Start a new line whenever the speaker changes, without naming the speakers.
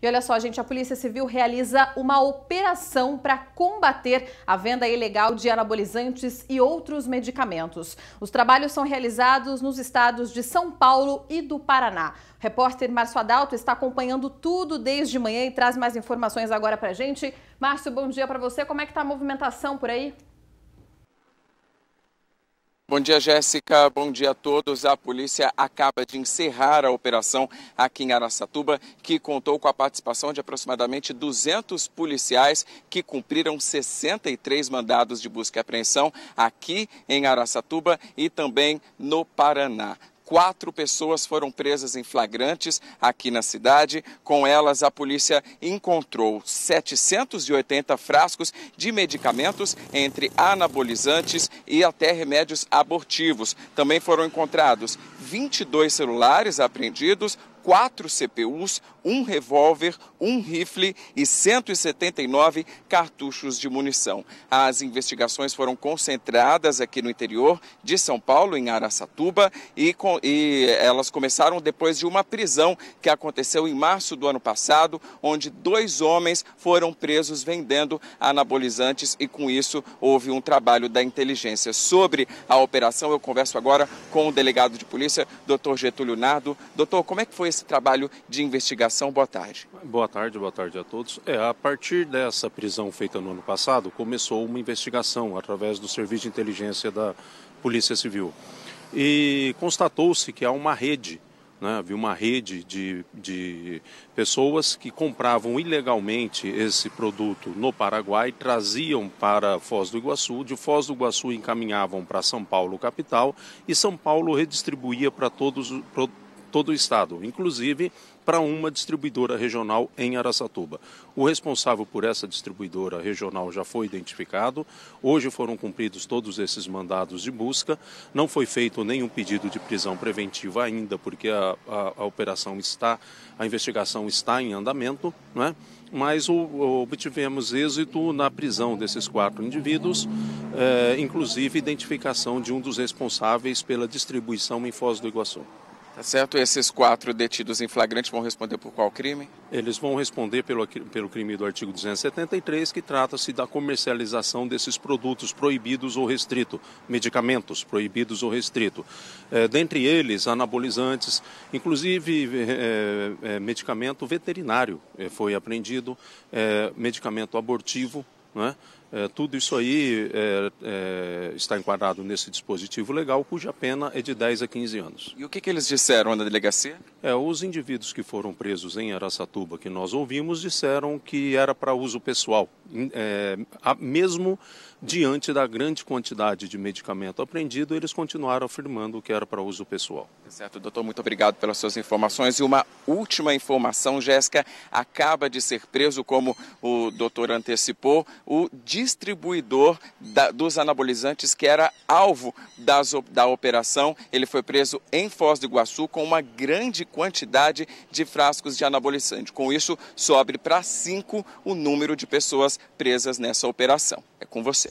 E olha só, gente, a Polícia Civil realiza uma operação para combater a venda ilegal de anabolizantes e outros medicamentos. Os trabalhos são realizados nos estados de São Paulo e do Paraná. O repórter Márcio Adalto está acompanhando tudo desde manhã e traz mais informações agora para gente. Márcio, bom dia para você. Como é que está a movimentação por aí? Bom dia, Jéssica. Bom dia a todos. A polícia acaba de encerrar a operação aqui em Aracatuba, que contou com a participação de aproximadamente 200 policiais que cumpriram 63 mandados de busca e apreensão aqui em Aracatuba e também no Paraná quatro pessoas foram presas em flagrantes aqui na cidade. Com elas, a polícia encontrou 780 frascos de medicamentos, entre anabolizantes e até remédios abortivos. Também foram encontrados 22 celulares apreendidos, quatro CPUs, um revólver, um rifle e 179 cartuchos de munição. As investigações foram concentradas aqui no interior de São Paulo, em Araçatuba, e, com, e elas começaram depois de uma prisão que aconteceu em março do ano passado, onde dois homens foram presos vendendo anabolizantes e com isso houve um trabalho da inteligência. Sobre a operação, eu converso agora com o delegado de polícia, doutor Getúlio Nardo. Doutor, como é que foi esse trabalho de investigação. Boa tarde.
Boa tarde, boa tarde a todos. É, a partir dessa prisão feita no ano passado, começou uma investigação através do Serviço de Inteligência da Polícia Civil. E constatou-se que há uma rede né, havia uma rede de, de pessoas que compravam ilegalmente esse produto no Paraguai, traziam para Foz do Iguaçu, de Foz do Iguaçu encaminhavam para São Paulo, capital, e São Paulo redistribuía para todos, todo o estado, inclusive para uma distribuidora regional em Araçatuba. O responsável por essa distribuidora regional já foi identificado. Hoje foram cumpridos todos esses mandados de busca. Não foi feito nenhum pedido de prisão preventiva ainda, porque a, a, a operação está, a investigação está em andamento, não é? mas obtivemos êxito na prisão desses quatro indivíduos, eh, inclusive identificação de um dos responsáveis pela distribuição em Foz do Iguaçu. Tá certo? Esses quatro detidos em flagrante vão responder por qual crime? Eles vão responder pelo, pelo crime do artigo 273, que trata-se da comercialização desses produtos proibidos ou restrito, medicamentos proibidos ou restrito. É, dentre eles, anabolizantes, inclusive é, é, medicamento veterinário é, foi apreendido, é, medicamento abortivo, né? É, tudo isso aí é, é, está enquadrado nesse dispositivo legal, cuja pena é de 10 a 15 anos. E o que, que eles disseram na delegacia? É, os indivíduos que foram presos em Aracatuba, que nós ouvimos, disseram que era para uso pessoal, é, a, mesmo diante da grande quantidade de medicamento apreendido, eles continuaram afirmando que era para uso pessoal. Tá certo, doutor, muito obrigado pelas suas informações. E uma última informação, Jéssica,
acaba de ser preso, como o doutor antecipou, o distribuidor da, dos anabolizantes que era alvo das, da operação. Ele foi preso em Foz do Iguaçu com uma grande quantidade de frascos de anabolizante. Com isso, sobe para cinco o número de pessoas presas nessa operação.
É com você.